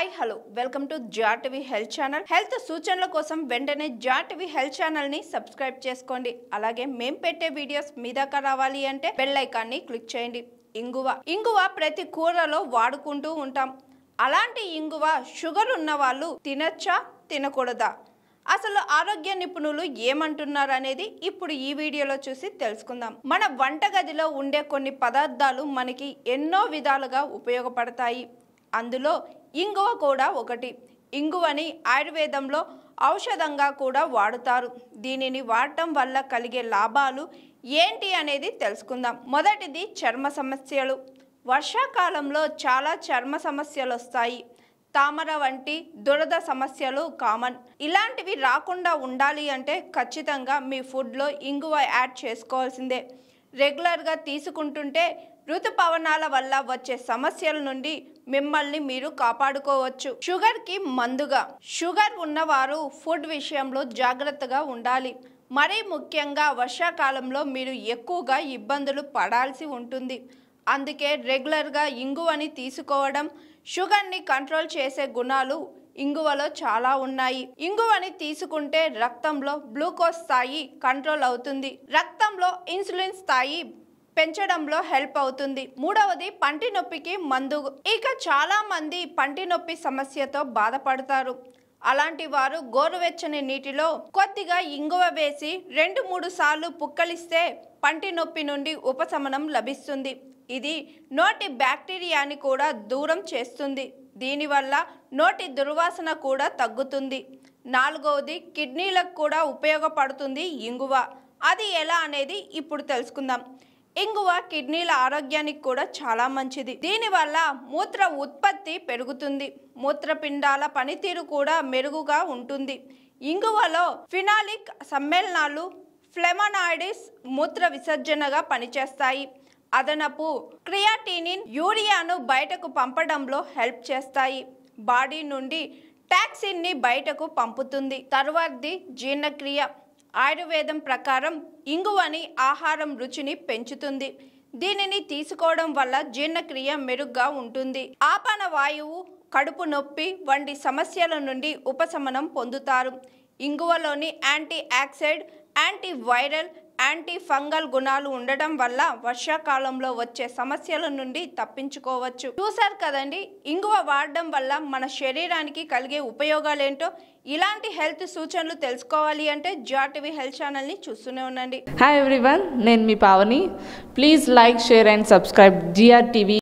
hi hello welcome to జాటివి health channel health సూచనల కోసం వెంటనే జాటివి హెల్త్ ఛానల్ ని సబ్స్క్రైబ్ చేసుకోండి అలాగే మేం పెట్టే వీడియోస్ మీ దాకా రావాలి అంటే బెల్ ఐకాన్ని క్లిక్ చేయండి ఇంగువ ఇంగువ ప్రతి కూరలో వాడుకుంటూ ఉంటాం అలాంటి ఇంగువ షుగర్ ఉన్న వాళ్ళు తినచ్చా తినకూడదా అసలు ఆరోగ్య నిపుణులు ఏమంటున్నారు అనేది ఇప్పుడు ఈ వీడియోలో చూసి తెలుసుకుందాం మన వంటగదిలో ఉండే కొన్ని పదార్థాలు మనకి ఎన్నో విధాలుగా ఉపయోగపడతాయి అందులో ఇంగువ కూడా ఒకటి ఇంగువని ఆయుర్వేదంలో ఔషధంగా కూడా వాడుతారు దీనిని వాడటం వల్ల కలిగే లాభాలు ఏంటి అనేది తెలుసుకుందాం మొదటిది చర్మ సమస్యలు వర్షాకాలంలో చాలా చర్మ సమస్యలు వస్తాయి తామర వంటి దురద సమస్యలు కామన్ ఇలాంటివి రాకుండా ఉండాలి అంటే ఖచ్చితంగా మీ ఫుడ్లో ఇంగువ యాడ్ చేసుకోవాల్సిందే రెగ్యులర్గా తీసుకుంటుంటే ఋతుపవనాల వల్ల వచ్చే సమస్యల నుండి మిమ్మల్ని మీరు కాపాడుకోవచ్చు షుగర్కి మందుగా షుగర్ ఉన్నవారు ఫుడ్ విషయంలో జాగ్రత్తగా ఉండాలి మరీ ముఖ్యంగా వర్షాకాలంలో మీరు ఎక్కువగా ఇబ్బందులు పడాల్సి ఉంటుంది అందుకే రెగ్యులర్గా ఇంగువని తీసుకోవడం షుగర్ని కంట్రోల్ చేసే గుణాలు ఇంగువలో చాలా ఉన్నాయి ఇంగువని తీసుకుంటే రక్తంలో గ్లూకోజ్ స్థాయి కంట్రోల్ అవుతుంది రక్తంలో ఇన్సులిన్ స్థాయి పెంచడంలో హెల్ప్ అవుతుంది మూడవది పంటి నొప్పికి మందు ఇక చాలా మంది పంటి నొప్పి సమస్యతో బాధపడతారు అలాంటి వారు గోరువెచ్చని నీటిలో కొద్దిగా ఇంగువ వేసి రెండు మూడు సార్లు పుక్కలిస్తే పంటి నొప్పి నుండి ఉపశమనం లభిస్తుంది ఇది నోటి బ్యాక్టీరియాని కూడా దూరం చేస్తుంది దీనివల్ల నోటి దుర్వాసన కూడా తగ్గుతుంది నాలుగవది కిడ్నీలకు కూడా ఉపయోగపడుతుంది ఇంగువ అది ఎలా అనేది ఇప్పుడు తెలుసుకుందాం ఇంగువ కిడ్నీల ఆరోగ్యానికి కూడా చాలా మంచిది దీనివల్ల మూత్ర ఉత్పత్తి పెరుగుతుంది మూత్రపిండాల పనితీరు కూడా మెరుగుగా ఉంటుంది ఇంగువలో ఫినాలిక్ సమ్మేళనాలు ఫ్లెమనాయిడిస్ మూత్ర విసర్జనగా పనిచేస్తాయి అదనపు క్రియాటినిన్ యూరియాను బయటకు పంపడంలో హెల్ప్ చేస్తాయి బాడీ నుండి టాక్సిన్ని బయటకు పంపుతుంది తర్వాతది జీర్ణక్రియ ఆయుర్వేదం ప్రకారం ఇంగువని ఆహారం రుచిని పెంచుతుంది దీనిని తీసుకోవడం వల్ల జీర్ణక్రియ మెరుగ్గా ఉంటుంది ఆపన వాయువు కడుపు నొప్పి వంటి సమస్యల నుండి ఉపశమనం పొందుతారు ఇంగువలోని anti oxide anti viral anti fungal గుణాలు ఉండడం వల్ల వర్షాకాలంలో వచ్చే సమస్యల నుండి తప్పించుకోవచ్చు చూసారు కదండి ఇంగువ వాడడం వల్ల మన శరీరానికి కలిగే ఉపయోగాలేంటో ఇలాంటి హెల్త్ సూచనలు తెలుసుకోవాలి అంటే జాటివి హెల్త్ ఛానల్ని చూస్తూనే ఉండండి హాయ్ ఎవ్రీవన్ నేను మీ Pavani please like share and subscribe TV